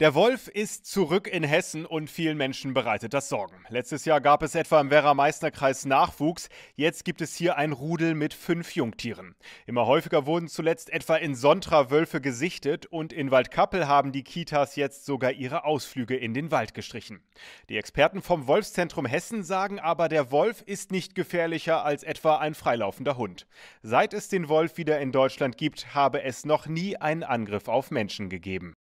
Der Wolf ist zurück in Hessen und vielen Menschen bereitet das Sorgen. Letztes Jahr gab es etwa im Werra-Meißner-Kreis Nachwuchs. Jetzt gibt es hier ein Rudel mit fünf Jungtieren. Immer häufiger wurden zuletzt etwa in Sontra Wölfe gesichtet und in Waldkappel haben die Kitas jetzt sogar ihre Ausflüge in den Wald gestrichen. Die Experten vom Wolfszentrum Hessen sagen aber, der Wolf ist nicht gefährlicher als etwa ein freilaufender Hund. Seit es den Wolf wieder in Deutschland gibt, habe es noch nie einen Angriff auf Menschen gegeben.